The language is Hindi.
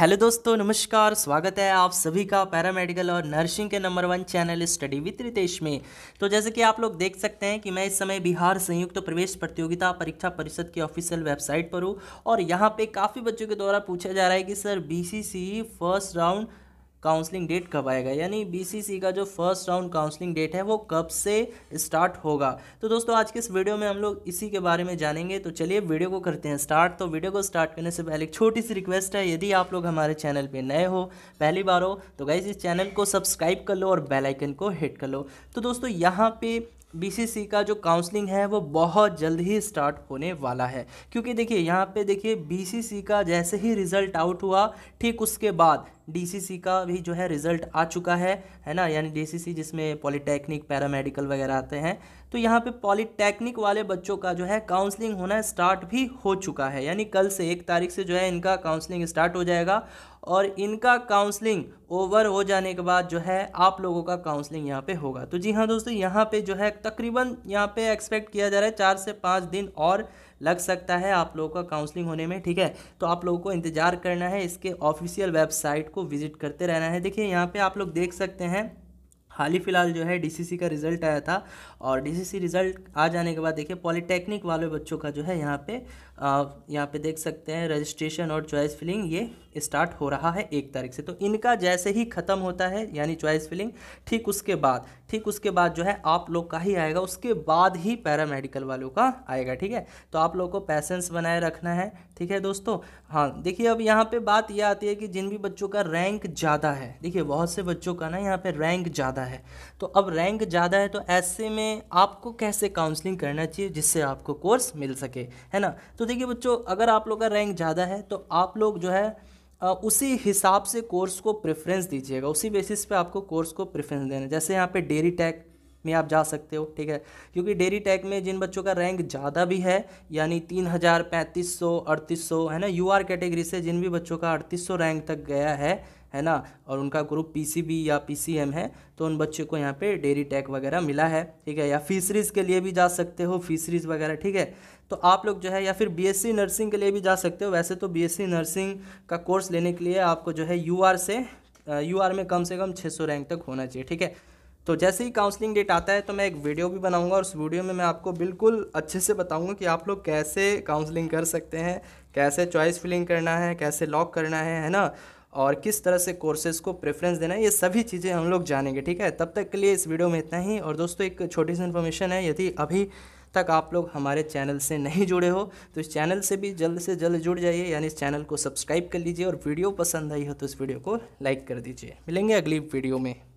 हेलो दोस्तों नमस्कार स्वागत है आप सभी का पैरामेडिकल और नर्सिंग के number one channel study with Ritesh में तो जैसे कि आप लोग देख सकते हैं कि मैं इस समय बिहार संयुक्त तो प्रवेश प्रतियोगिता परीक्षा परिषद की ऑफिशियल वेबसाइट पर हूँ और यहाँ पे काफ़ी बच्चों के द्वारा पूछा जा रहा है कि sir BCCE first round counselling date कब आएगा यानी बीसीसी का जो फर्स्ट राउंड काउंसलिंग डेट है वो कब से स्टार्ट होगा तो दोस्तों आज के इस वीडियो में हम लोग इसी के बारे में जानेंगे तो चलिए वीडियो को करते हैं स्टार्ट तो वीडियो को स्टार्ट करने से पहले एक छोटी सी रिक्वेस्ट है यदि आप लोग हमारे चैनल पर नए हो पहली बार हो तो गाइज इस चैनल को सब्सक्राइब कर लो और बेलाइकन को हिट कर लो तो दोस्तों यहाँ पर बीसीसी का जो काउंसलिंग है वो बहुत जल्द ही स्टार्ट होने वाला है क्योंकि देखिए यहाँ पे देखिए बीसीसी का जैसे ही रिज़ल्ट आउट हुआ ठीक उसके बाद डीसीसी का भी जो है रिज़ल्ट आ चुका है है ना यानी डीसीसी जिसमें पॉलीटेक्निक पैरामेडिकल वगैरह आते हैं तो यहाँ पे पॉलिटेक्निक वाले बच्चों का जो है काउंसलिंग होना स्टार्ट भी हो चुका है यानी कल से एक तारीख से जो है इनका काउंसलिंग स्टार्ट हो जाएगा और इनका काउंसलिंग ओवर हो जाने के बाद जो है आप लोगों का काउंसलिंग यहाँ पे होगा तो जी हाँ दोस्तों यहाँ पे जो है तकरीबन यहाँ पे एक्सपेक्ट किया जा रहा है चार से पाँच दिन और लग सकता है आप लोगों का काउंसलिंग होने में ठीक है तो आप लोगों को इंतज़ार करना है इसके ऑफिशियल वेबसाइट को विजिट करते रहना है देखिए यहाँ पर आप लोग देख सकते हैं हाल ही फिलहाल जो है डीसीसी का रिज़ल्ट आया था और डीसीसी रिज़ल्ट आ जाने के बाद देखिए पॉलिटेक्निक वाले बच्चों का जो है यहाँ पे यहाँ पे देख सकते हैं रजिस्ट्रेशन और चॉइस फिलिंग ये स्टार्ट हो रहा है एक तारीख से तो इनका जैसे ही ख़त्म होता है यानी चॉइस फिलिंग ठीक उसके बाद ठीक उसके बाद जो है आप लोग का ही आएगा उसके बाद ही पैरामेडिकल वालों का आएगा ठीक है तो आप लोग को पैसेंस बनाए रखना है ठीक है दोस्तों हाँ देखिए अब यहाँ पे बात यह आती है कि जिन भी बच्चों का रैंक ज़्यादा है देखिए बहुत से बच्चों का ना यहाँ पे रैंक ज़्यादा है तो अब रैंक ज़्यादा है तो ऐसे में आपको कैसे काउंसलिंग करना चाहिए जिससे आपको कोर्स मिल सके है ना तो देखिए बच्चों अगर आप लोग का रैंक ज़्यादा है तो आप लोग जो है उसी हिसाब से कोर्स को प्रेफरेंस दीजिएगा उसी बेसिस पे आपको कोर्स को प्रेफरेंस देना जैसे यहाँ पे डेरी टैक में आप जा सकते हो ठीक है क्योंकि डेरी टैग में जिन बच्चों का रैंक ज़्यादा भी है यानी तीन हज़ार पैंतीस सौ अड़तीस सौ है ना यू आर कैटेगरी से जिन भी बच्चों का अड़तीस सौ रैंक तक गया है है ना और उनका ग्रुप पीसीबी या पीसीएम है तो उन बच्चों को यहाँ पे डेरी टैग वगैरह मिला है ठीक है या फिशरीज़ के लिए भी जा सकते हो फिशरीज़ वगैरह ठीक है तो आप लोग जो है या फिर बीएससी नर्सिंग के लिए भी जा सकते हो वैसे तो बीएससी नर्सिंग का कोर्स लेने के लिए आपको जो है यूआर से यूआर में कम से कम सौ रैंक तक होना चाहिए ठीक है तो जैसे ही काउंसलिंग डेट आता है तो मैं एक वीडियो भी बनाऊंगा और उस वीडियो में मैं आपको बिल्कुल अच्छे से बताऊंगा कि आप लोग कैसे काउंसलिंग कर सकते हैं कैसे चॉइस फिलिंग करना है कैसे लॉक करना है है ना और किस तरह से कोर्सेज को प्रेफरेंस देना है ये सभी चीज़ें हम लोग जानेंगे ठीक है तब तक के लिए इस वीडियो में इतना ही और दोस्तों एक छोटी सी इन्फॉर्मेशन है यदि अभी तक आप लोग हमारे चैनल से नहीं जुड़े हो तो इस चैनल से भी जल्द से जल्द जुड़ जाइए यानी इस चैनल को सब्सक्राइब कर लीजिए और वीडियो पसंद आई हो तो इस वीडियो को लाइक कर दीजिए मिलेंगे अगली वीडियो में